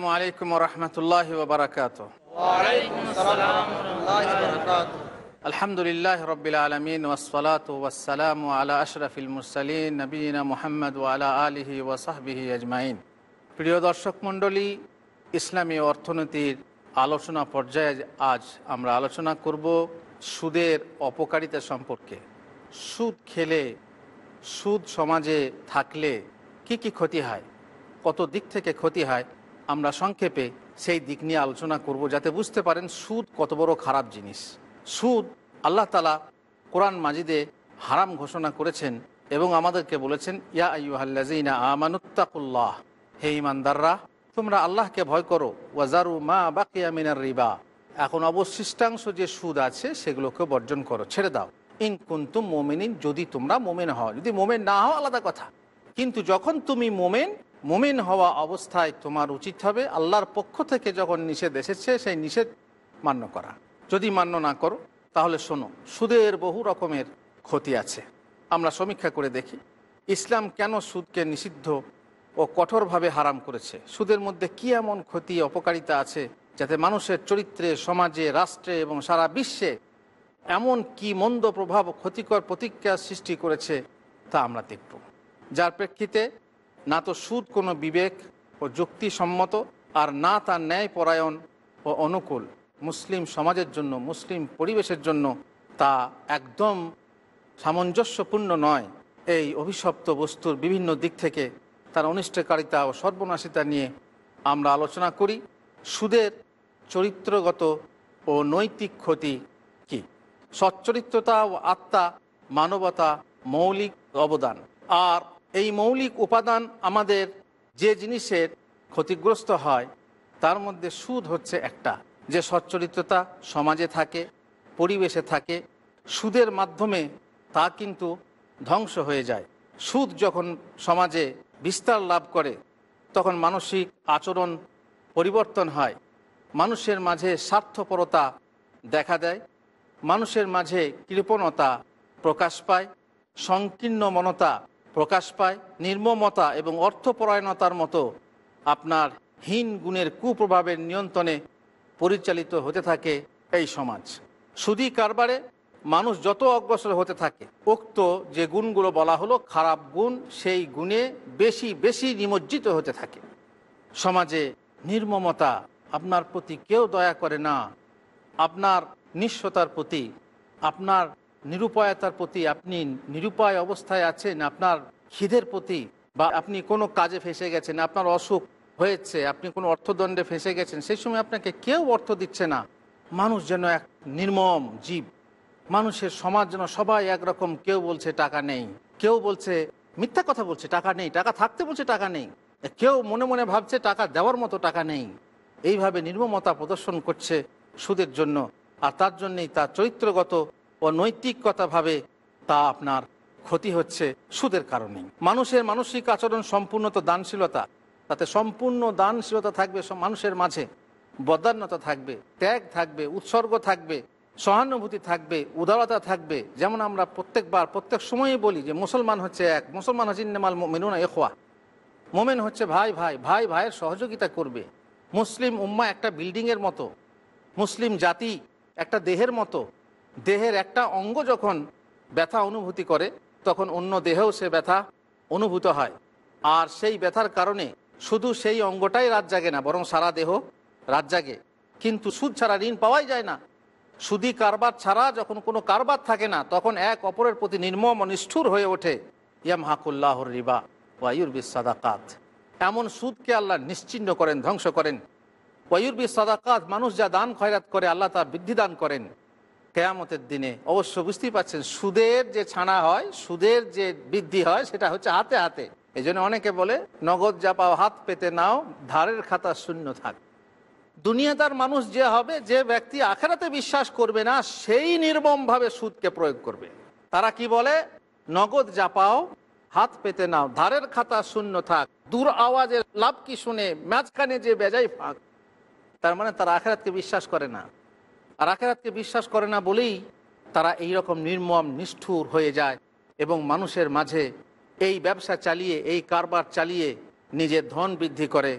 আসসালামু আলাইকুম রহমতুল্লাহ আলহামদুলিল্লাহ রবিল আলমিন ওসলাত ওসালাম আলা আশরাফিল মুরসালিন নবীনা মোহাম্মদ ওয়ালা আলহি ওয়াসাহবিহি আজমাইন প্রিয় দর্শক মণ্ডলী ইসলামী অর্থনীতির আলোচনা পর্যায়ে আজ আমরা আলোচনা করব সুদের অপকারিতা সম্পর্কে সুদ খেলে সুদ সমাজে থাকলে কি কি ক্ষতি হয় কত দিক থেকে ক্ষতি হয় আমরা সংক্ষেপে সেই দিক নিয়ে আলোচনা করব যাতে বুঝতে পারেন সুদ কত বড় খারাপ জিনিস সুদ আল্লাহ তালা কোরআন মাজিদে হারাম ঘোষণা করেছেন এবং আমাদেরকে বলেছেন ইয়া আইহাল্লাজিনা আমানুত্তাকুল্লাহ হে ইমানদাররা তোমরা আল্লাহকে ভয় করো ওয়াজারু মা বাকিয়া মিনার রিবা এখন অবশিষ্টাংশ যে সুদ আছে সেগুলোকে বর্জন করো ছেড়ে দাও ইন কুন্তুম মোমেনিন যদি তোমরা মোমেন হও যদি মোমেন না হও আলাদা কথা কিন্তু যখন তুমি মোমেন মুমিন হওয়া অবস্থায় তোমার উচিত হবে আল্লাহর পক্ষ থেকে যখন নিষেধ এসেছে সেই নিষেধ মান্য করা যদি মান্য না করো তাহলে শোনো সুদের বহু রকমের ক্ষতি আছে আমরা সমীক্ষা করে দেখি ইসলাম কেন সুদকে নিষিদ্ধ ও কঠোরভাবে হারাম করেছে সুদের মধ্যে কি এমন ক্ষতি অপকারিতা আছে যাতে মানুষের চরিত্রে সমাজে রাষ্ট্রে এবং সারা বিশ্বে এমন কি মন্দ প্রভাব ক্ষতিকর প্রতিক্রিয়া সৃষ্টি করেছে তা আমরা দেখব যার প্রেক্ষিতে না তো সুদ কোনো বিবেক ও যুক্তিসম্মত আর না তার ন্যায় পরায়ণ ও অনুকূল মুসলিম সমাজের জন্য মুসলিম পরিবেশের জন্য তা একদম সামঞ্জস্যপূর্ণ নয় এই অভিশপ্ত বস্তুর বিভিন্ন দিক থেকে তার অনিষ্টকারিতা ও সর্বনাশিতা নিয়ে আমরা আলোচনা করি সুদের চরিত্রগত ও নৈতিক ক্ষতি কি সচ্চরিত্রতা ও আত্মা মানবতা মৌলিক অবদান আর এই মৌলিক উপাদান আমাদের যে জিনিসের ক্ষতিগ্রস্ত হয় তার মধ্যে সুদ হচ্ছে একটা যে সচ্চরিত্রতা সমাজে থাকে পরিবেশে থাকে সুদের মাধ্যমে তা কিন্তু ধ্বংস হয়ে যায় সুদ যখন সমাজে বিস্তার লাভ করে তখন মানসিক আচরণ পরিবর্তন হয় মানুষের মাঝে স্বার্থপরতা দেখা দেয় মানুষের মাঝে কৃপণতা প্রকাশ পায় সংকীর্ণ মনতা প্রকাশ পায় নির্মমতা এবং অর্থপরায়ণতার মতো আপনার হীন গুণের কুপ্রভাবের নিয়ন্ত্রণে পরিচালিত হতে থাকে এই সমাজ সুদী কারবারে মানুষ যত অগ্রসর হতে থাকে উক্ত যে গুণগুলো বলা হলো খারাপ গুণ সেই গুণে বেশি বেশি নিমজ্জিত হতে থাকে সমাজে নির্মমতা আপনার প্রতি কেউ দয়া করে না আপনার নিঃস্বতার প্রতি আপনার নিরুপায়তার প্রতি আপনি নিরুপায় অবস্থায় আছেন আপনার খিদের প্রতি বা আপনি কোনো কাজে ফেসে গেছেন আপনার অসুখ হয়েছে আপনি কোনো অর্থদণ্ডে ফেসে গেছেন সেই সময় আপনাকে কেউ অর্থ দিচ্ছে না মানুষ যেন এক নির্মম জীব মানুষের সমাজ যেন সবাই একরকম কেউ বলছে টাকা নেই কেউ বলছে মিথ্যা কথা বলছে টাকা নেই টাকা থাকতে বলছে টাকা নেই কেউ মনে মনে ভাবছে টাকা দেওয়ার মতো টাকা নেই এইভাবে নির্মমতা প্রদর্শন করছে সুদের জন্য আর তার জন্যেই তার চরিত্রগত ও নৈতিকতাভাবে তা আপনার ক্ষতি হচ্ছে সুদের কারণে মানুষের মানসিক আচরণ সম্পূর্ণ তো দানশীলতা তাতে সম্পূর্ণ দানশীলতা থাকবে মানুষের মাঝে বদান্যতা থাকবে ত্যাগ থাকবে উৎসর্গ থাকবে সহানুভূতি থাকবে উদারতা থাকবে যেমন আমরা প্রত্যেকবার প্রত্যেক সময়ই বলি যে মুসলমান হচ্ছে এক মুসলমান হচ্ছে ইন্নেমাল মেনুনা এখোয়া মোমেন হচ্ছে ভাই ভাই ভাই ভাইয়ের সহযোগিতা করবে মুসলিম উম্মা একটা বিল্ডিংয়ের মতো মুসলিম জাতি একটা দেহের মতো দেহের একটা অঙ্গ যখন ব্যথা অনুভূতি করে তখন অন্য দেহেও সে ব্যথা অনুভূত হয় আর সেই ব্যথার কারণে শুধু সেই অঙ্গটাই রাত জাগে না বরং সারা দেহ রাত জাগে কিন্তু সুদ ছাড়া ঋণ পাওয়াই যায় না সুদি কারবার ছাড়া যখন কোনো কারবার থাকে না তখন এক অপরের প্রতি নির্মম নিষ্ঠুর হয়ে ওঠে ইয়াম হাকুল্লাহর রিবা ওয়াইউরবি সাদাকাত এমন সুদকে আল্লাহ নিশ্চিন্ন করেন ধ্বংস করেন ওয়াইউরবি সাদাকাত মানুষ যা দান খয়রাত করে আল্লাহ তার বৃদ্ধি দান করেন কেয়ামতের দিনে অবশ্য বুঝতেই পাচ্ছেন সুদের যে ছানা হয় সুদের যে বৃদ্ধি হয় সেটা হচ্ছে হাতে হাতে এই অনেকে বলে নগদ যা পাও হাত পেতে নাও ধারের খাতা শূন্য থাক দুনিয়াদার মানুষ যে হবে যে ব্যক্তি আখেরাতে বিশ্বাস করবে না সেই নির্মমভাবে সুদকে প্রয়োগ করবে তারা কি বলে নগদ যা পাও হাত পেতে নাও ধারের খাতা শূন্য থাক দূর আওয়াজের লাভ কি শুনে ম্যাচখানে যে বেজাই ফাঁক তার মানে তারা আখেরাতকে বিশ্বাস করে না আর আখেরাতকে বিশ্বাস করে না বলেই তারা এই রকম নির্মম নিষ্ঠুর হয়ে যায় এবং মানুষের মাঝে এই ব্যবসা চালিয়ে এই কারবার চালিয়ে নিজের ধন বৃদ্ধি করে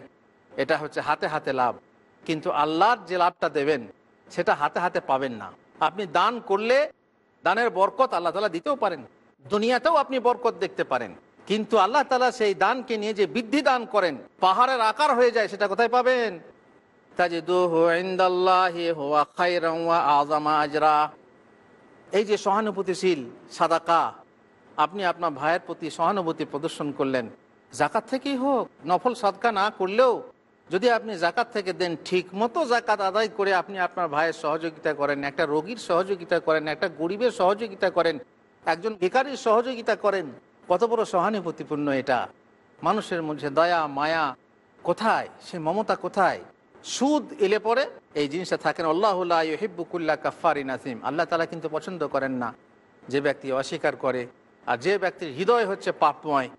এটা হচ্ছে হাতে হাতে লাভ কিন্তু আল্লাহর যে লাভটা দেবেন সেটা হাতে হাতে পাবেন না আপনি দান করলে দানের বরকত আল্লাহ তালা দিতেও পারেন দুনিয়াতেও আপনি বরকত দেখতে পারেন কিন্তু আল্লাহ তালা সেই দানকে নিয়ে যে বৃদ্ধি দান করেন পাহাড়ের আকার হয়ে যায় সেটা কোথায় পাবেন আজরা এই যে সহানুভূতিশীল সাদাকা আপনি আপনার ভাইয়ের প্রতি সহানুভূতি প্রদর্শন করলেন জাকাত থেকেই হোক নফল সাদকা না করলেও যদি আপনি জাকাত থেকে দেন ঠিক মতো জাকাত আদায় করে আপনি আপনার ভাইয়ের সহযোগিতা করেন একটা রোগীর সহযোগিতা করেন একটা গরিবের সহযোগিতা করেন একজন বেকারির সহযোগিতা করেন কত বড় সহানুভূতিপূর্ণ এটা মানুষের মধ্যে দয়া মায়া কোথায় সে মমতা কোথায় সুদ এলে পরে এই জিনিসটা থাকেন আল্লাহুল্লাহিবুকুল্লা কাফারি নাসিম আল্লাহ তালা কিন্তু পছন্দ করেন না যে ব্যক্তি অস্বীকার করে আর যে ব্যক্তির হৃদয় হচ্ছে পাপময়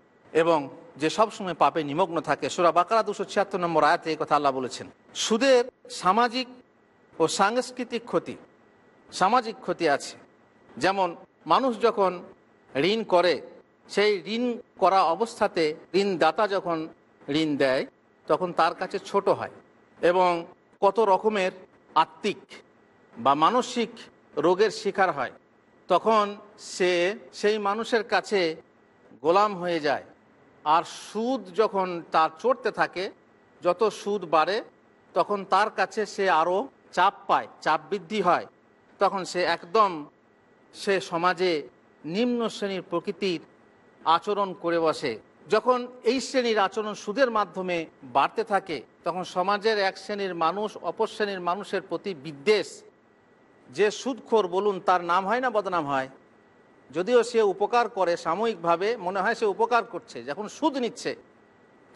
এবং যে সবসময় পাপে নিমগ্ন থাকে সুরা বাকারা দুশো ছিয়াত্তর নম্বর আয়াতে এই কথা আল্লাহ বলেছেন সুদের সামাজিক ও সাংস্কৃতিক ক্ষতি সামাজিক ক্ষতি আছে যেমন মানুষ যখন ঋণ করে সেই ঋণ করা অবস্থাতে ঋণদাতা যখন ঋণ দেয় তখন তার কাছে ছোট হয় এবং কত রকমের আত্মিক বা মানসিক রোগের শিকার হয় তখন সে সেই মানুষের কাছে গোলাম হয়ে যায় আর সুদ যখন তার চড়তে থাকে যত সুদ বাড়ে তখন তার কাছে সে আরও চাপ পায় চাপ বৃদ্ধি হয় তখন সে একদম সে সমাজে নিম্ন শ্রেণীর প্রকৃতির আচরণ করে বসে যখন এই শ্রেণীর আচরণ সুদের মাধ্যমে বাড়তে থাকে তখন সমাজের এক শ্রেণীর মানুষ অপর শ্রেণীর মানুষের প্রতি বিদ্বেষ যে সুদখোর বলুন তার নাম হয় না বদনাম হয় যদিও সে উপকার করে সাময়িকভাবে মনে হয় সে উপকার করছে যখন সুদ নিচ্ছে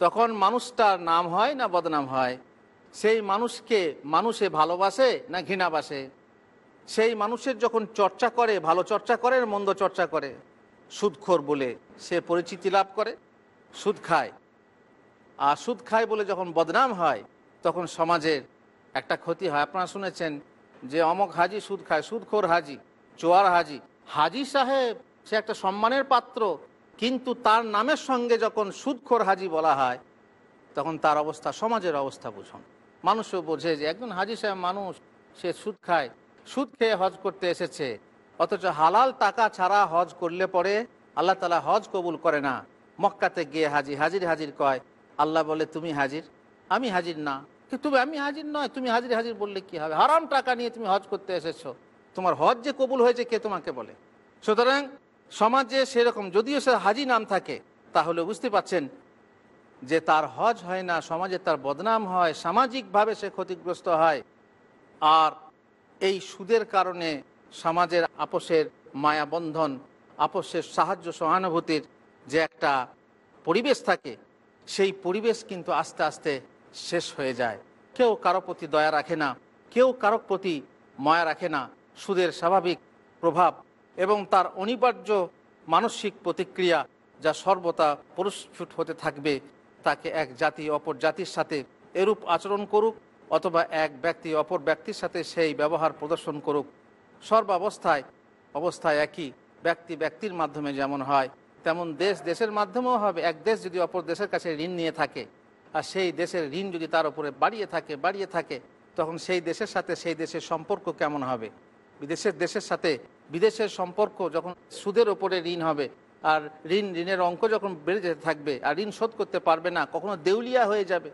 তখন মানুষটার নাম হয় না বদনাম হয় সেই মানুষকে মানুষে ভালোবাসে না ঘৃণাবাসে সেই মানুষের যখন চর্চা করে ভালো চর্চা করে মন্দ চর্চা করে সুদখোর বলে সে পরিচিতি লাভ করে সুদ খায় আর সুদ খায় বলে যখন বদনাম হয় তখন সমাজের একটা ক্ষতি হয় আপনারা শুনেছেন যে অমক হাজি সুদ খায় সুদখোর হাজি চোয়ার হাজি হাজি সাহেব সে একটা সম্মানের পাত্র কিন্তু তার নামের সঙ্গে যখন সুদখোর হাজি বলা হয় তখন তার অবস্থা সমাজের অবস্থা বুঝুন মানুষও বোঝে যে একজন হাজি সাহেব মানুষ সে সুদ খায় সুদ খেয়ে হজ করতে এসেছে অথচ হালাল টাকা ছাড়া হজ করলে পরে আল্লাহ তালা হজ কবুল করে না মক্কাতে গিয়ে হাজি হাজির হাজির কয় আল্লাহ বলে তুমি হাজির আমি হাজির না তুমি আমি হাজির নয় তুমি হাজির হাজির বললে কি হবে হারাম টাকা নিয়ে তুমি হজ করতে এসেছো তোমার হজ যে কবুল হয়েছে কে তোমাকে বলে সুতরাং সমাজে সেরকম যদিও সে হাজি নাম থাকে তাহলে বুঝতে পাচ্ছেন যে তার হজ হয় না সমাজে তার বদনাম হয় সামাজিকভাবে সে ক্ষতিগ্রস্ত হয় আর এই সুদের কারণে সমাজের আপোষের মায়াবন্ধন আপোষের সাহায্য সহানুভূতির যে একটা পরিবেশ থাকে সেই পরিবেশ কিন্তু আস্তে আস্তে শেষ হয়ে যায় কেউ কারো প্রতি দয়া রাখে না কেউ কারো প্রতি মায়া রাখে না সুদের স্বাভাবিক প্রভাব এবং তার অনিবার্য মানসিক প্রতিক্রিয়া যা সর্বতা পরস্ফুট হতে থাকবে তাকে এক জাতি অপর জাতির সাথে এরূপ আচরণ করুক অথবা এক ব্যক্তি অপর ব্যক্তির সাথে সেই ব্যবহার প্রদর্শন করুক সর্বাবস্থায় অবস্থায় একই ব্যক্তি ব্যক্তির মাধ্যমে যেমন হয় তেমন দেশ দেশের মাধ্যমেও হবে এক দেশ যদি অপর দেশের কাছে ঋণ নিয়ে থাকে আর সেই দেশের ঋণ যদি তার উপরে বাড়িয়ে থাকে বাড়িয়ে থাকে তখন সেই দেশের সাথে সেই দেশের সম্পর্ক কেমন হবে বিদেশের দেশের সাথে বিদেশের সম্পর্ক যখন সুদের ওপরে ঋণ হবে আর ঋণ ঋণের অঙ্ক যখন বেড়ে যেতে থাকবে আর ঋণ শোধ করতে পারবে না কখনো দেউলিয়া হয়ে যাবে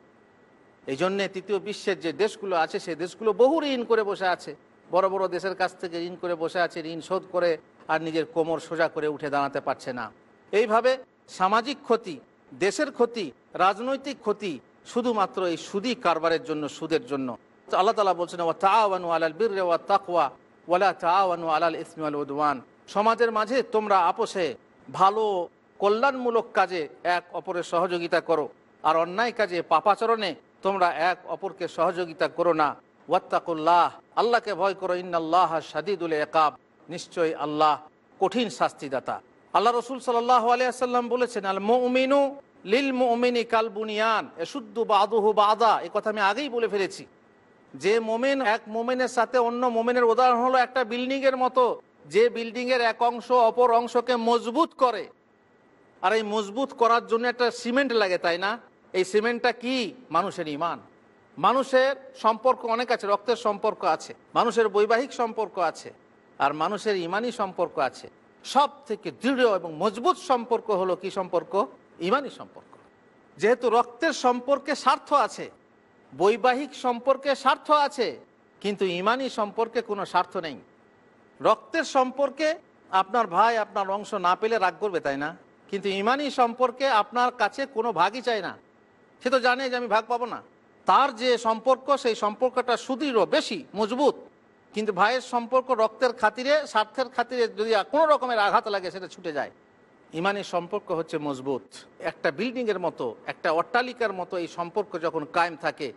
এই জন্যে তৃতীয় বিশ্বের যে দেশগুলো আছে সেই দেশগুলো বহু ঋণ করে বসে আছে বড় বড় দেশের কাছ থেকে ঋণ করে বসে আছে ঋণ শোধ করে আর নিজের কোমর সোজা করে উঠে দাঁড়াতে পারছে না এইভাবে সামাজিক ক্ষতি দেশের ক্ষতি রাজনৈতিক ক্ষতি শুধুমাত্র এই সুদি কারবারের জন্য সুদের জন্য আল্লাহ তালা বলছেন ওয়া তাওয়ানু আলাল বীর ওয়া তাকওয়া ওয়ালা তাওয়ানু আলাল ইসমিউল উদওয়ান সমাজের মাঝে তোমরা আপোষে ভালো কল্যাণমূলক কাজে এক অপরের সহযোগিতা করো আর অন্যায় কাজে পাপাচরণে তোমরা এক অপরকে সহযোগিতা করো না ওয়াত্তাকুল্লাহ আল্লাহকে ভয় করো ইন্নাল্লাহ সাদিদুল একাব নিশ্চয়ই আল্লাহ কঠিন শাস্তিদাতা আল্লাহ রসুল সাল্লাহ বলেছেন আল মমিনু লিল মোমিনি কাল বুনিয়ান এসুদ্দু বাদুহু বাদা এ কথা আমি আগেই বলে ফেলেছি যে মোমেন এক মোমেনের সাথে অন্য মোমেনের উদাহরণ হলো একটা বিল্ডিংয়ের মতো যে বিল্ডিংয়ের এক অংশ অপর অংশকে মজবুত করে আর এই মজবুত করার জন্য একটা সিমেন্ট লাগে তাই না এই সিমেন্টটা কি মানুষের ইমান মানুষের সম্পর্ক অনেক আছে রক্তের সম্পর্ক আছে মানুষের বৈবাহিক সম্পর্ক আছে আর মানুষের ইমানই সম্পর্ক আছে সব থেকে দৃঢ় এবং মজবুত সম্পর্ক হলো কি সম্পর্ক ইমানি সম্পর্ক যেহেতু রক্তের সম্পর্কে স্বার্থ আছে বৈবাহিক সম্পর্কে স্বার্থ আছে কিন্তু ইমানি সম্পর্কে কোনো স্বার্থ নেই রক্তের সম্পর্কে আপনার ভাই আপনার অংশ না পেলে রাগ করবে তাই না কিন্তু ইমানি সম্পর্কে আপনার কাছে কোনো ভাগই চায় না সে তো জানে যে আমি ভাগ পাবো না তার যে সম্পর্ক সেই সম্পর্কটা সুদৃঢ় বেশি মজবুত কিন্তু ভাইয়ের সম্পর্ক রক্তের খাতিরে স্বার্থের খাতিরে যদি কোনো রকমের আঘাত লাগে সেটা ছুটে যায় ইমানের সম্পর্ক হচ্ছে মজবুত একটা বিল্ডিংয়ের মতো একটা অট্টালিকার মতো এই সম্পর্ক যখন কায়েম থাকে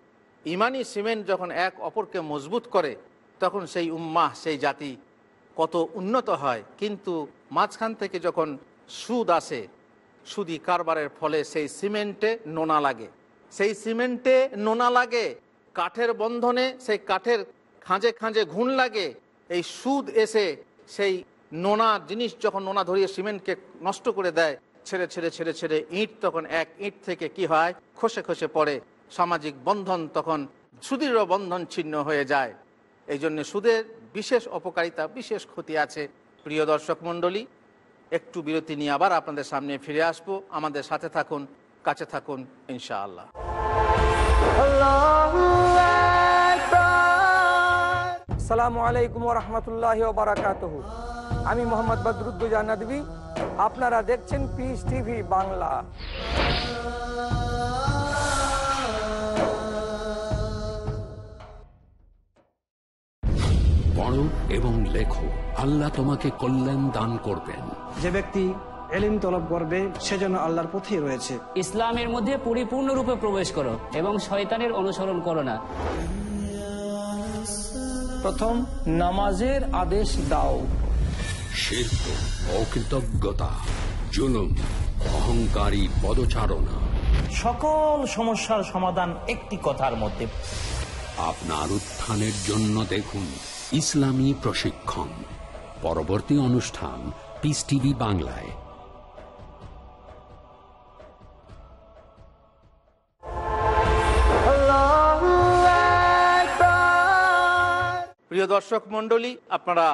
ইমানি সিমেন্ট যখন এক অপরকে মজবুত করে তখন সেই উম্মাহ সেই জাতি কত উন্নত হয় কিন্তু মাঝখান থেকে যখন সুদ আসে সুদি কারবারের ফলে সেই সিমেন্টে নোনা লাগে সেই সিমেন্টে নোনা লাগে কাঠের বন্ধনে সেই কাঠের খাঁজে খাঁজে ঘুণ লাগে এই সুদ এসে সেই নোনা জিনিস যখন নোনা ধরিয়ে সিমেন্টকে নষ্ট করে দেয় ছেড়ে ছেড়ে ছেড়ে ছেড়ে ইট তখন এক ইট থেকে কি হয় খসে খসে পড়ে সামাজিক বন্ধন তখন সুদৃঢ় বন্ধন ছিন্ন হয়ে যায় এই জন্যে সুদের বিশেষ অপকারিতা বিশেষ ক্ষতি আছে প্রিয় দর্শক মণ্ডলী একটু বিরতি নিয়ে আবার আপনাদের সামনে ফিরে আসবো আমাদের সাথে থাকুন কাছে থাকুন ইনশাআল্লাহ আসসালামু আলাইকুম রহমতুল্লাহ বারাকাত আমি মোহাম্মদ বদরুদ্দুজা নদী আপনারা দেখছেন পিস টিভি বাংলা পড়ো এবং লেখো আল্লাহ তোমাকে কল্যাণ দান করবেন যে ব্যক্তি এলিম তলব করবে সেজন্য আল্লাহর পথেই রয়েছে ইসলামের মধ্যে পরিপূর্ণরূপে প্রবেশ করো এবং শয়তানের অনুসরণ করো না প্রথম নামাজের আদেশ দাও শিল্প অকৃতজ্ঞতা জুলুম অহংকারী পদচারণা সকল সমস্যার সমাধান একটি কথার মধ্যে আপনার উত্থানের জন্য দেখুন ইসলামী প্রশিক্ষণ পরবর্তী অনুষ্ঠান পিস টিভি বাংলায় প্রিয় দর্শক মন্ডলী আপনারা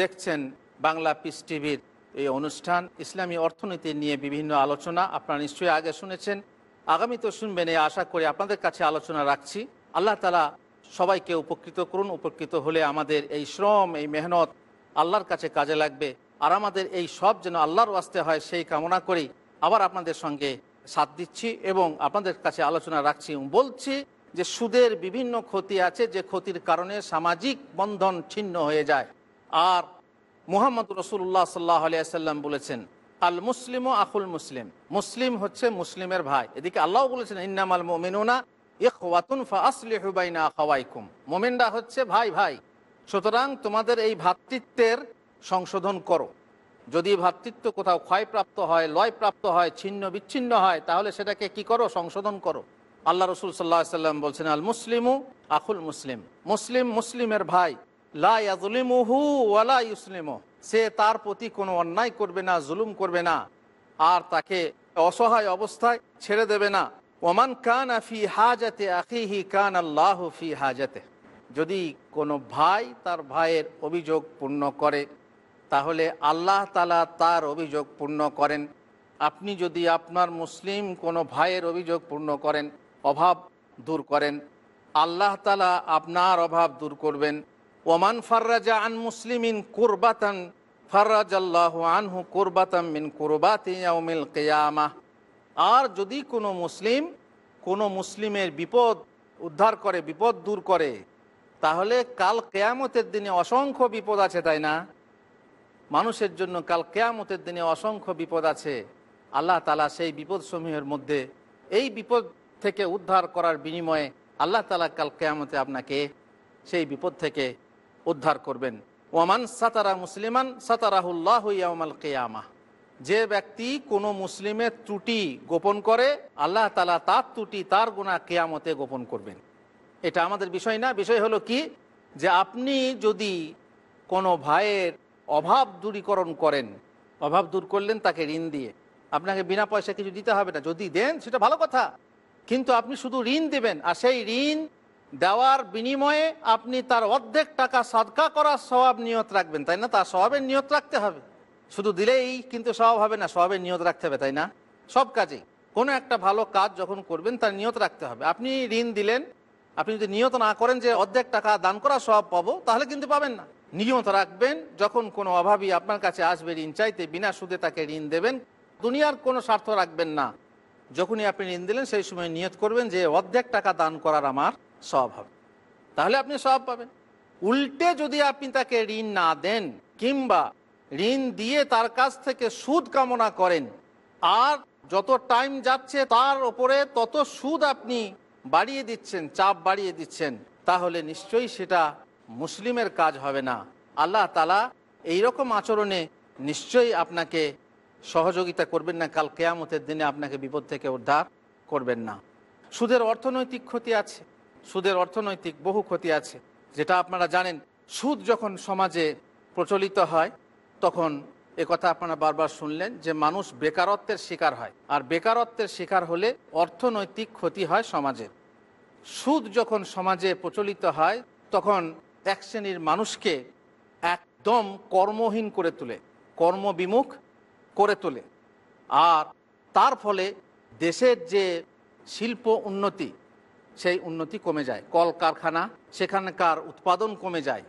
দেখছেন বাংলা পিস টিভির এই অনুষ্ঠান ইসলামী অর্থনীতি নিয়ে বিভিন্ন আলোচনা আপনারা নিশ্চয়ই আগে শুনেছেন আগামী তো শুনবেন এই আশা করে আপনাদের কাছে আলোচনা রাখছি আল্লাহ তালা সবাইকে উপকৃত করুন উপকৃত হলে আমাদের এই শ্রম এই মেহনত আল্লাহর কাছে কাজে লাগবে আর আমাদের এই সব যেন আল্লাহর আসতে হয় সেই কামনা করেই আবার আপনাদের সঙ্গে সাথ দিচ্ছি এবং আপনাদের কাছে আলোচনা রাখছি বলছি যে সুদের বিভিন্ন ক্ষতি আছে যে ক্ষতির কারণে সামাজিক বন্ধন ছিন্ন হয়ে যায় আর মুহাম্মদ রসুল্লাহ সাল্লাহ আলিয়াল্লাম বলেছেন আল মুসলিম ও আকুল মুসলিম মুসলিম হচ্ছে মুসলিমের ভাই এদিকে আল্লাহ বলেছেন ইন্নাম আল মোমিনা ইকাতুন হচ্ছে ভাই ভাই সুতরাং তোমাদের এই ভ্রাতৃত্বের সংশোধন করো যদি ভ্রাতৃত্ব কোথাও ক্ষয়প্রাপ্ত হয় লয়প্রাপ্ত হয় ছিন্ন বিচ্ছিন্ন হয় তাহলে সেটাকে কি করো সংশোধন করো আল্লাহ রসুল সাল্লাহ সাল্লাম বলছেন আল মুসলিমু আখুল মুসলিম মুসলিম মুসলিমের ভাই লাজলিমুহু সে তার প্রতি কোনো অন্যায় করবে না জুলুম করবে না আর তাকে অসহায় অবস্থায় ছেড়ে দেবে না ওমান কান আফি হাজাতে আখিহি কান আল্লাহ ফি হাজাতে যদি কোনো ভাই তার ভাইয়ের অভিযোগ পূর্ণ করে তাহলে আল্লাহ তালা তার অভিযোগ পূর্ণ করেন আপনি যদি আপনার মুসলিম কোনো ভাইয়ের অভিযোগ পূর্ণ করেন অভাব দূর করেন আল্লাহ তালা আপনার অভাব দূর করবেন ওমান ফার্রাজা আন মুসলিমিন কুরবাতান আল্লাহ আনহু কুরবাতাম মিন কুরবাতিল কেয়ামা আর যদি কোনো মুসলিম কোনো মুসলিমের বিপদ উদ্ধার করে বিপদ দূর করে তাহলে কাল কেয়ামতের দিনে অসংখ্য বিপদ আছে তাই না মানুষের জন্য কাল কেয়ামতের দিনে অসংখ্য বিপদ আছে আল্লাহ তালা সেই বিপদসমূহের মধ্যে এই বিপদ থেকে উদ্ধার করার বিনিময়ে আল্লাহ তালা কাল কেয়ামতে আপনাকে সেই বিপদ থেকে উদ্ধার করবেন ওয়ামান সাতারা মুসলিমান সাতারাহুল্লাহ ইয়ামাল কেয়ামা যে ব্যক্তি কোনো মুসলিমের ত্রুটি গোপন করে আল্লাহ তালা তার ত্রুটি তার গুণা কেয়ামতে গোপন করবেন এটা আমাদের বিষয় না বিষয় হলো কি যে আপনি যদি কোনো ভাইয়ের অভাব দূরীকরণ করেন অভাব দূর করলেন তাকে ঋণ দিয়ে আপনাকে বিনা পয়সা কিছু দিতে হবে না যদি দেন সেটা ভালো কথা কিন্তু আপনি শুধু ঋণ দেবেন আর সেই ঋণ দেওয়ার বিনিময়ে আপনি তার অর্ধেক টাকা সাদকা করার স্বভাব নিয়ত রাখবেন তাই না তার স্বভাবের নিয়ত রাখতে হবে শুধু দিলেই কিন্তু স্বভাব হবে না স্বভাবের নিয়ত রাখতে হবে তাই না সব কাজে কোনো একটা ভালো কাজ যখন করবেন তার নিয়ত রাখতে হবে আপনি ঋণ দিলেন আপনি যদি নিয়ত না করেন যে অর্ধেক টাকা দান করা স্বভাব পাবো তাহলে কিন্তু পাবেন না নিয়ত রাখবেন যখন কোনো অভাবী আপনার কাছে আসবে ঋণ চাইতে বিনা সুদে তাকে ঋণ দেবেন দুনিয়ার কোনো স্বার্থ রাখবেন না যখনই আপনি ঋণ দিলেন সেই সময় নিয়ত করবেন যে অর্ধেক টাকা দান করার আমার স্বভাব হবে তাহলে আপনি সব পাবেন উল্টে যদি আপনি তাকে ঋণ না দেন কিংবা ঋণ দিয়ে তার কাছ থেকে সুদ কামনা করেন আর যত টাইম যাচ্ছে তার ওপরে তত সুদ আপনি বাড়িয়ে দিচ্ছেন চাপ বাড়িয়ে দিচ্ছেন তাহলে নিশ্চয়ই সেটা মুসলিমের কাজ হবে না আল্লাহ তালা এইরকম আচরণে নিশ্চয়ই আপনাকে সহযোগিতা করবেন না কাল কেয়ামতের দিনে আপনাকে বিপদ থেকে উদ্ধার করবেন না সুদের অর্থনৈতিক ক্ষতি আছে সুদের অর্থনৈতিক বহু ক্ষতি আছে যেটা আপনারা জানেন সুদ যখন সমাজে প্রচলিত হয় তখন এ কথা আপনারা বারবার শুনলেন যে মানুষ বেকারত্বের শিকার হয় আর বেকারত্বের শিকার হলে অর্থনৈতিক ক্ষতি হয় সমাজের সুদ যখন সমাজে প্রচলিত হয় তখন এক শ্রেণীর মানুষকে একদম কর্মহীন করে তোলে কর্মবিমুখ করে তোলে আর তার ফলে দেশের যে শিল্প উন্নতি সেই উন্নতি কমে যায় কল কারখানা সেখানকার উৎপাদন কমে যায়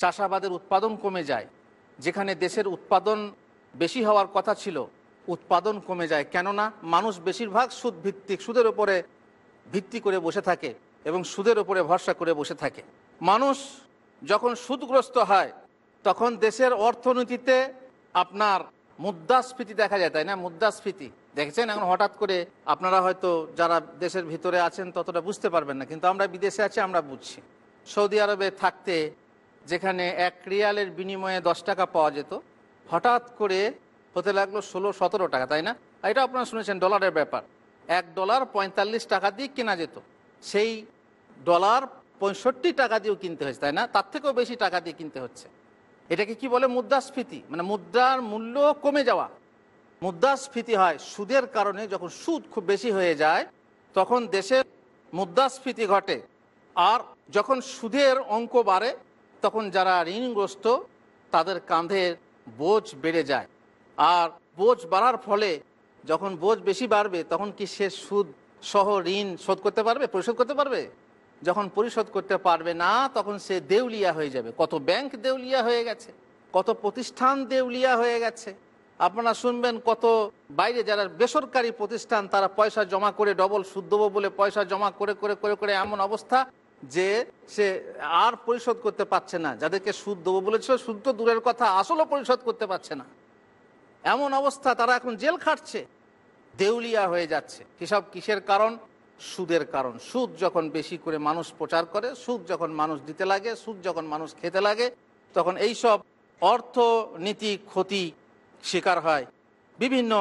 চাষাবাদের উৎপাদন কমে যায় যেখানে দেশের উৎপাদন বেশি হওয়ার কথা ছিল উৎপাদন কমে যায় কেননা মানুষ বেশিরভাগ সুদভিত্তিক সুদের ওপরে ভিত্তি করে বসে থাকে এবং সুদের ওপরে ভরসা করে বসে থাকে মানুষ যখন সুদগ্রস্ত হয় তখন দেশের অর্থনীতিতে আপনার মুদ্রাস্ফীতি দেখা যায় তাই না মুদ্রাস্ফীতি দেখেছেন এখন হঠাৎ করে আপনারা হয়তো যারা দেশের ভিতরে আছেন ততটা বুঝতে পারবেন না কিন্তু আমরা বিদেশে আছি আমরা বুঝছি সৌদি আরবে থাকতে যেখানে এক রিয়ালের বিনিময়ে দশ টাকা পাওয়া যেত হঠাৎ করে হতে লাগলো ষোলো সতেরো টাকা তাই না এটা আপনারা শুনেছেন ডলারের ব্যাপার এক ডলার পঁয়তাল্লিশ টাকা দিয়ে কেনা যেত সেই ডলার পঁয়ষট্টি টাকা দিয়েও কিনতে হয়েছে তাই না তার থেকেও বেশি টাকা দিয়ে কিনতে হচ্ছে এটাকে কি বলে মুদ্রাস্ফীতি মানে মুদ্রার মূল্য কমে যাওয়া মুদ্রাস্ফীতি হয় সুদের কারণে যখন সুদ খুব বেশি হয়ে যায় তখন দেশের মুদ্রাস্ফীতি ঘটে আর যখন সুদের অঙ্ক বাড়ে তখন যারা ঋণগ্রস্ত তাদের কাঁধের বোঝ বেড়ে যায় আর বোঝ বাড়ার ফলে যখন বোঝ বেশি বাড়বে তখন কি সে সুদ সহ ঋণ শোধ করতে পারবে পরিশোধ করতে পারবে যখন পরিশোধ করতে পারবে না তখন সে দেউলিয়া হয়ে যাবে কত ব্যাংক দেউলিয়া হয়ে গেছে কত প্রতিষ্ঠান দেউলিয়া হয়ে গেছে আপনারা শুনবেন কত বাইরে যারা বেসরকারি প্রতিষ্ঠান তারা পয়সা জমা করে ডবল সুদ দেবো বলে পয়সা জমা করে করে করে করে এমন অবস্থা যে সে আর পরিশোধ করতে পারছে না যাদেরকে সুদ দেবো বলেছিল সুদ তো দূরের কথা আসলে পরিশোধ করতে পারছে না এমন অবস্থা তারা এখন জেল খাটছে দেউলিয়া হয়ে যাচ্ছে হিসাব কিসের কারণ সুদের কারণ সুদ যখন বেশি করে মানুষ প্রচার করে সুদ যখন মানুষ দিতে লাগে সুদ যখন মানুষ খেতে লাগে তখন এই সব অর্থনীতি ক্ষতি শিকার হয় বিভিন্ন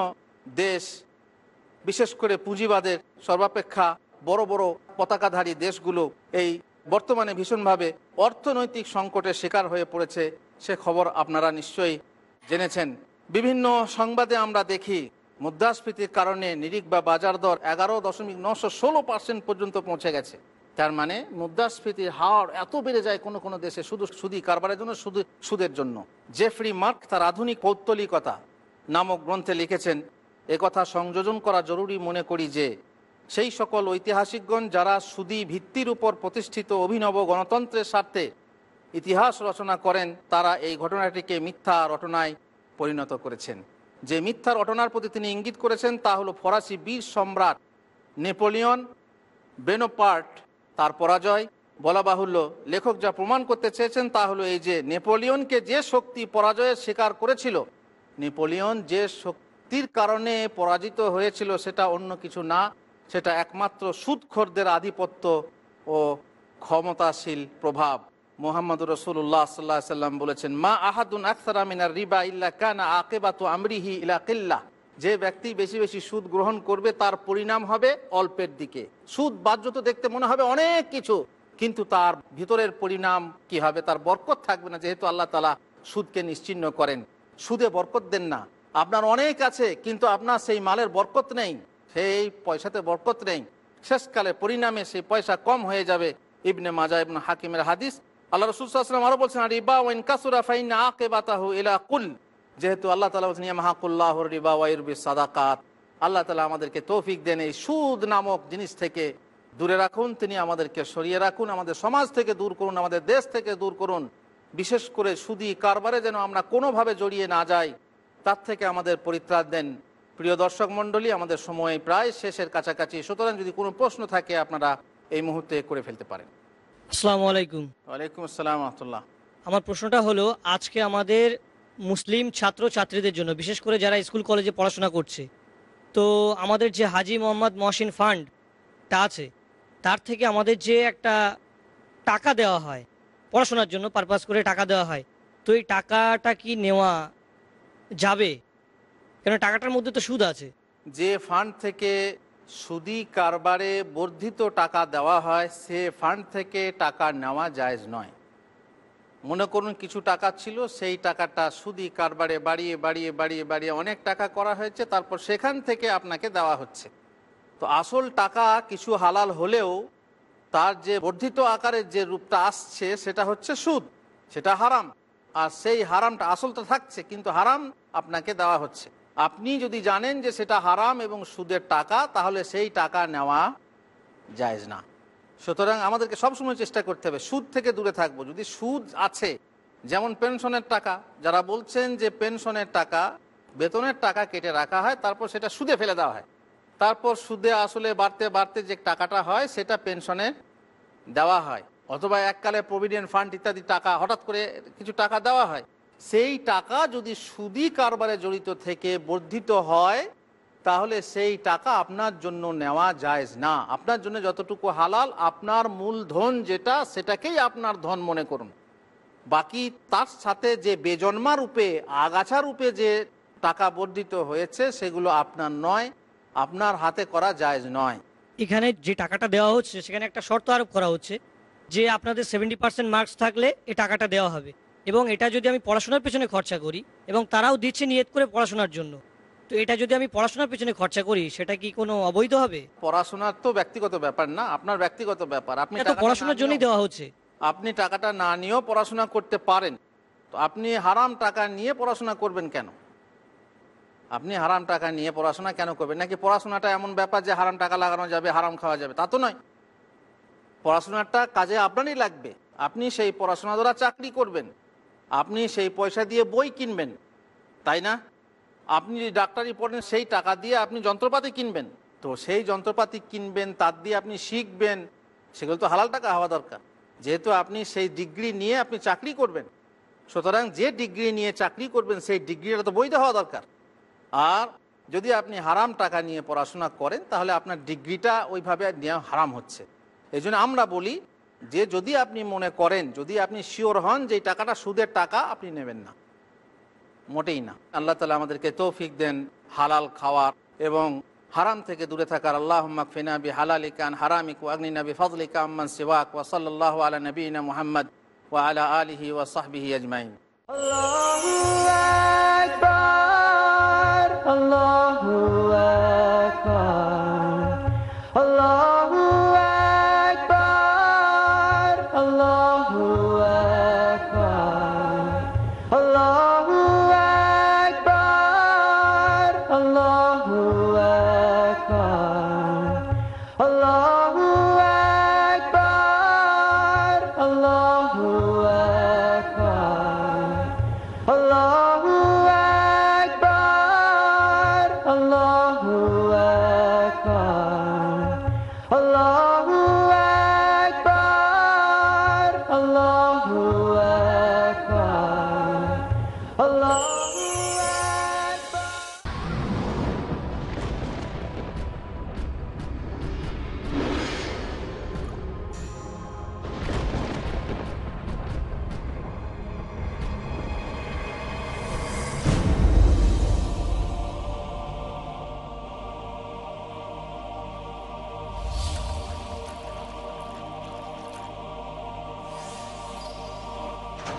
দেশ বিশেষ করে পুঁজিবাদের সর্বাপেক্ষা বড় বড় পতাকাধারী দেশগুলো এই বর্তমানে ভীষণভাবে অর্থনৈতিক সংকটের শিকার হয়ে পড়েছে সে খবর আপনারা নিশ্চয়ই জেনেছেন বিভিন্ন সংবাদে আমরা দেখি মুদ্রাস্ফীতির কারণে নিরিখ বা বাজার দর এগারো দশমিক নশো ষোলো পার্সেন্ট পর্যন্ত পৌঁছে গেছে তার মানে মুদ্রাস্ফীতির হার এত বেড়ে যায় কোনো কোনো দেশে শুধু সুদী কারবারের জন্য শুধু সুদের জন্য জেফরি মার্ক তার আধুনিক পৌত্তলিকতা নামক গ্রন্থে লিখেছেন কথা সংযোজন করা জরুরি মনে করি যে সেই সকল ঐতিহাসিকগণ যারা সুদী ভিত্তির উপর প্রতিষ্ঠিত অভিনব গণতন্ত্রের স্বার্থে ইতিহাস রচনা করেন তারা এই ঘটনাটিকে মিথ্যা রটনায় পরিণত করেছেন যে মিথ্যা ঘটনার প্রতি তিনি ইঙ্গিত করেছেন তা হলো ফরাসি বীর সম্রাট নেপোলিয়ন বেনোপার্ট তার পরাজয় বলা বাহুল্য লেখক যা প্রমাণ করতে চেয়েছেন তা হলো এই যে নেপোলিয়নকে যে শক্তি পরাজয়ের স্বীকার করেছিল নেপোলিয়ন যে শক্তির কারণে পরাজিত হয়েছিল সেটা অন্য কিছু না সেটা একমাত্র সুৎখরদের আধিপত্য ও ক্ষমতাশীল প্রভাব মোহাম্মদ রসুল্লাহ সাল্লাহ সাল্লাম বলেছেন মা আহাদুন আখতার মিনার রিবা ইল্লা কানা তো আমরিহি ইলা কিল্লা যে ব্যক্তি বেশি বেশি সুদ গ্রহণ করবে তার পরিণাম হবে অল্পের দিকে সুদ তো দেখতে মনে হবে অনেক কিছু কিন্তু তার ভিতরের পরিণাম কি হবে তার বরকত থাকবে না যেহেতু আল্লাহ তালা সুদকে নিশ্চিন্ন করেন সুদে বরকত দেন না আপনার অনেক আছে কিন্তু আপনার সেই মালের বরকত নেই সেই পয়সাতে বরকত নেই শেষকালে পরিণামে সেই পয়সা কম হয়ে যাবে ইবনে মাজা ইবন হাকিমের হাদিস আল্লাহ রসুলাম আরো বলছেন রিবা ওয়াইন কাসুরা ফাইন আকেবাতাহু ইলা কুল যেহেতু আল্লাহ তালা বলছেন মাহাকুল্লাহ রিবা ওয়াই সাদাকাত আল্লাহ তালা আমাদেরকে তৌফিক দেন এই সুদ নামক জিনিস থেকে দূরে রাখুন তিনি আমাদেরকে সরিয়ে রাখুন আমাদের সমাজ থেকে দূর করুন আমাদের দেশ থেকে দূর করুন বিশেষ করে সুদী কারবারে যেন আমরা কোনোভাবে জড়িয়ে না যাই তার থেকে আমাদের পরিত্রাণ দেন প্রিয় দর্শক মণ্ডলী আমাদের সময় প্রায় শেষের কাছাকাছি সুতরাং যদি কোনো প্রশ্ন থাকে আপনারা এই মুহূর্তে করে ফেলতে পারেন আসসালামু আলাইকুম ওয়ালাইকুম আসসালাম আমার প্রশ্নটা হলো আজকে আমাদের মুসলিম ছাত্র ছাত্রীদের জন্য বিশেষ করে যারা স্কুল কলেজে পড়াশোনা করছে তো আমাদের যে হাজি মোহাম্মদ মহসিন ফান্ড তা আছে তার থেকে আমাদের যে একটা টাকা দেওয়া হয় পড়াশোনার জন্য পারপাস করে টাকা দেওয়া হয় তো এই টাকাটা কি নেওয়া যাবে কেন টাকাটার মধ্যে তো সুদ আছে যে ফান্ড থেকে সুদি কারবারে বর্ধিত টাকা দেওয়া হয় সে ফান্ড থেকে টাকা নেওয়া জায়জ নয় মনে করুন কিছু টাকা ছিল সেই টাকাটা সুদি কারবারে বাড়িয়ে বাড়িয়ে বাড়িয়ে বাড়িয়ে অনেক টাকা করা হয়েছে তারপর সেখান থেকে আপনাকে দেওয়া হচ্ছে তো আসল টাকা কিছু হালাল হলেও তার যে বর্ধিত আকারের যে রূপটা আসছে সেটা হচ্ছে সুদ সেটা হারাম আর সেই হারামটা আসল তো থাকছে কিন্তু হারাম আপনাকে দেওয়া হচ্ছে আপনি যদি জানেন যে সেটা হারাম এবং সুদের টাকা তাহলে সেই টাকা নেওয়া যায়জ না সুতরাং আমাদেরকে সবসময় চেষ্টা করতে হবে সুদ থেকে দূরে থাকবো যদি সুদ আছে যেমন পেনশনের টাকা যারা বলছেন যে পেনশনের টাকা বেতনের টাকা কেটে রাখা হয় তারপর সেটা সুদে ফেলে দেওয়া হয় তারপর সুদে আসলে বাড়তে বাড়তে যে টাকাটা হয় সেটা পেনশনের দেওয়া হয় অথবা এককালে প্রভিডেন্ট ফান্ড ইত্যাদি টাকা হঠাৎ করে কিছু টাকা দেওয়া হয় সেই টাকা যদি সুদি কারবারে জড়িত থেকে বর্ধিত হয় তাহলে সেই টাকা আপনার জন্য নেওয়া যায় না আপনার জন্য যতটুকু হালাল আপনার মূলধন যেটা সেটাকেই আপনার ধন মনে করুন বাকি তার সাথে যে বেজন্মা রূপে আগাছা রূপে যে টাকা বর্ধিত হয়েছে সেগুলো আপনার নয় আপনার হাতে করা যায় নয় এখানে যে টাকাটা দেওয়া হচ্ছে সেখানে একটা শর্ত আরোপ করা হচ্ছে যে আপনাদের সেভেন্টি পার্সেন্ট মার্কস থাকলে এই টাকাটা দেওয়া হবে এবং এটা যদি আমি পড়াশোনার পেছনে খরচা করি এবং তারাও দিচ্ছে নিয়ত করে পড়াশোনার জন্য তো এটা যদি আমি পড়াশোনার পেছনে খরচা করি সেটা কি কোনো অবৈধ হবে পড়াশোনার তো ব্যক্তিগত ব্যাপার না আপনার ব্যক্তিগত ব্যাপার আপনি তো পড়াশোনার জন্যই দেওয়া হচ্ছে আপনি টাকাটা না নিয়েও পড়াশোনা করতে পারেন তো আপনি হারাম টাকা নিয়ে পড়াশোনা করবেন কেন আপনি হারাম টাকা নিয়ে পড়াশোনা কেন করবেন নাকি পড়াশোনাটা এমন ব্যাপার যে হারাম টাকা লাগানো যাবে হারাম খাওয়া যাবে তা তো নয় পড়াশোনাটা কাজে আপনারই লাগবে আপনি সেই পড়াশোনা দ্বারা চাকরি করবেন আপনি সেই পয়সা দিয়ে বই কিনবেন তাই না আপনি যে ডাক্তারি পড়েন সেই টাকা দিয়ে আপনি যন্ত্রপাতি কিনবেন তো সেই যন্ত্রপাতি কিনবেন তার দিয়ে আপনি শিখবেন সেগুলো তো হালাল টাকা হওয়া দরকার যেহেতু আপনি সেই ডিগ্রি নিয়ে আপনি চাকরি করবেন সুতরাং যে ডিগ্রি নিয়ে চাকরি করবেন সেই ডিগ্রিটা তো বৈধ হওয়া দরকার আর যদি আপনি হারাম টাকা নিয়ে পড়াশোনা করেন তাহলে আপনার ডিগ্রিটা ওইভাবে নেওয়া হারাম হচ্ছে এই আমরা বলি যে যদি আপনি মনে করেন যদি আপনি শিওর হন যে টাকাটা সুদের টাকা আপনি নেবেন না মোটেই না আল্লাহ তালা আমাদেরকে তৌফিক দেন হালাল খাওয়ার এবং হারাম থেকে দূরে থাকার আল্লাহ ফিনা বি হালালিকান হারামিক নাবি ফজলিকা আম্মান সিওয়াক ওয়া সাল্লাহ আলা নবীনা মুহাম্মদ ওয়া আলা আলিহি ওয়া সাহবিহি আজমাইন আল্লাহ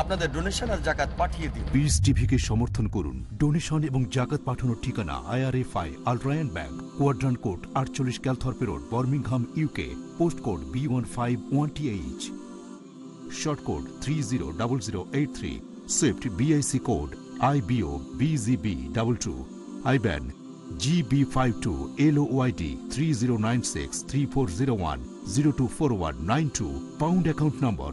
আপনাদের ডোনেশন আর জাকাত পাঠিয়ে দিন পিস টিভিকে সমর্থন করুন ডোনেশন এবং জাকাত পাঠানোর ঠিকানা IRFI Al Rayan bank quadrant code আটচল্লিশ Calthorpe road Birmingham UK post code B one five one T H sort code three zero double zero eight three swift BIC code IBO BGB double two IBAN GB five two LO YD three zero nine six three four zero one zero two four one nine two pound account নম্বর